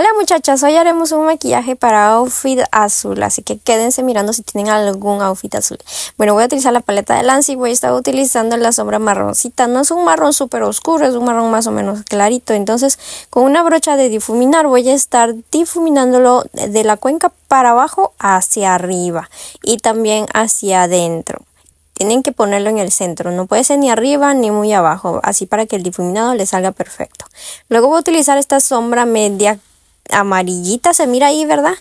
Hola muchachas, hoy haremos un maquillaje para outfit azul, así que quédense mirando si tienen algún outfit azul. Bueno, voy a utilizar la paleta de Lance y voy a estar utilizando la sombra marroncita. No es un marrón súper oscuro, es un marrón más o menos clarito. Entonces, con una brocha de difuminar voy a estar difuminándolo de la cuenca para abajo hacia arriba y también hacia adentro tienen que ponerlo en el centro, no puede ser ni arriba ni muy abajo, así para que el difuminado le salga perfecto. Luego voy a utilizar esta sombra media amarillita se mira ahí, ¿verdad?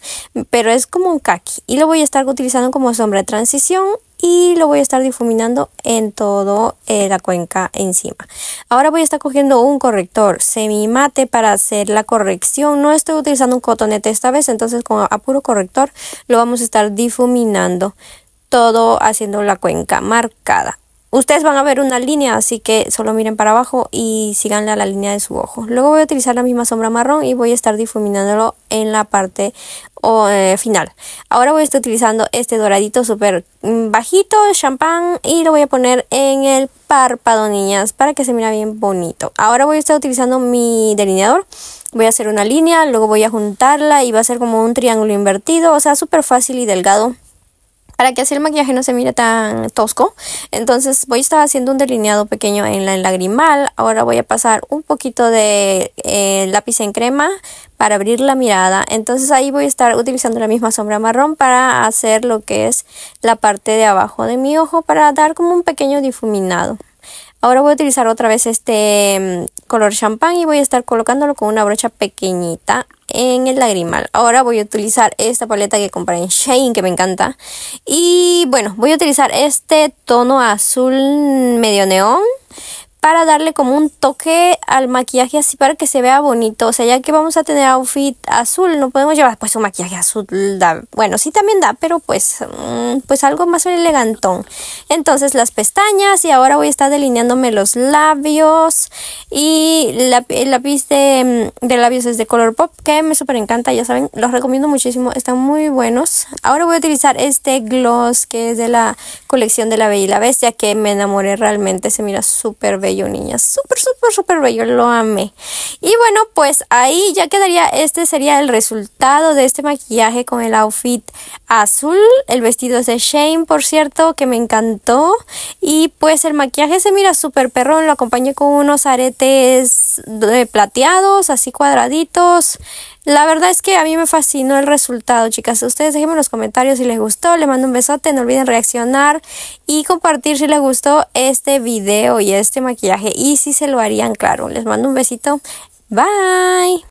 Pero es como un kaki y lo voy a estar utilizando como sombra de transición y lo voy a estar difuminando en toda eh, la cuenca encima. Ahora voy a estar cogiendo un corrector semi mate para hacer la corrección. No estoy utilizando un cotonete esta vez, entonces con a puro corrector lo vamos a estar difuminando todo haciendo la cuenca marcada. Ustedes van a ver una línea, así que solo miren para abajo y síganle a la línea de su ojo. Luego voy a utilizar la misma sombra marrón y voy a estar difuminándolo en la parte eh, final. Ahora voy a estar utilizando este doradito súper mm, bajito, champán, y lo voy a poner en el párpado, niñas, para que se mira bien bonito. Ahora voy a estar utilizando mi delineador. Voy a hacer una línea, luego voy a juntarla y va a ser como un triángulo invertido, o sea, súper fácil y delgado para que así el maquillaje no se mire tan tosco. Entonces voy a estar haciendo un delineado pequeño en la lagrimal. Ahora voy a pasar un poquito de eh, lápiz en crema para abrir la mirada. Entonces ahí voy a estar utilizando la misma sombra marrón para hacer lo que es la parte de abajo de mi ojo para dar como un pequeño difuminado. Ahora voy a utilizar otra vez este mm, color champán y voy a estar colocándolo con una brocha pequeñita en el lagrimal. Ahora voy a utilizar esta paleta que compré en Shane que me encanta. Y bueno, voy a utilizar este tono azul medio neón para darle como un toque al maquillaje así para que se vea bonito. O sea, ya que vamos a tener outfit azul, no podemos llevar pues un maquillaje azul. bueno, sí también da, pero pues, mm, pues algo más elegantón. Entonces las pestañas y ahora voy a estar delineándome los labios. Y la, el lápiz mm, de, labios es de color pop que me súper encanta, ya saben, los recomiendo muchísimo, están muy buenos. Ahora voy a utilizar este gloss que es de la colección de la Bella y la Bestia que me enamoré realmente, se mira súper bien bello, niña. super súper, súper bello. Lo amé. Y bueno, pues ahí ya quedaría, este sería el resultado de este maquillaje con el outfit azul. El vestido es de Shane, por cierto, que me encantó. Y pues el maquillaje se mira súper perrón, lo acompañé con unos aretes plateados, así cuadraditos. La verdad es que a mí me fascinó el resultado, chicas. Ustedes déjenme en los comentarios si les gustó. Les mando un besote. No olviden reaccionar y compartir si les gustó este video y este maquillaje. Y si se lo harían, claro. Les mando un besito. Bye!